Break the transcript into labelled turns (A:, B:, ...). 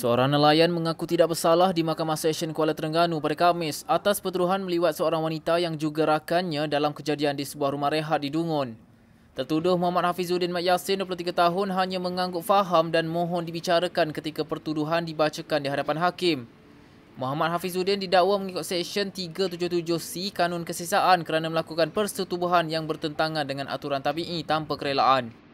A: Seorang nelayan mengaku tidak bersalah di Mahkamah Session Kuala Terengganu pada Khamis atas pertuduhan melibat seorang wanita yang juga rakannya dalam kejadian di sebuah rumah rehat di Dungun. Tertuduh Muhammad Hafizuddin Mat Yassin, 23 tahun, hanya mengangguk faham dan mohon dibicarakan ketika pertuduhan dibacakan di hadapan hakim. Muhammad Hafizuddin didakwa mengikut Seksyen 377C Kanun Kesisaan kerana melakukan persetubuhan yang bertentangan dengan aturan tabi'i tanpa kerelaan.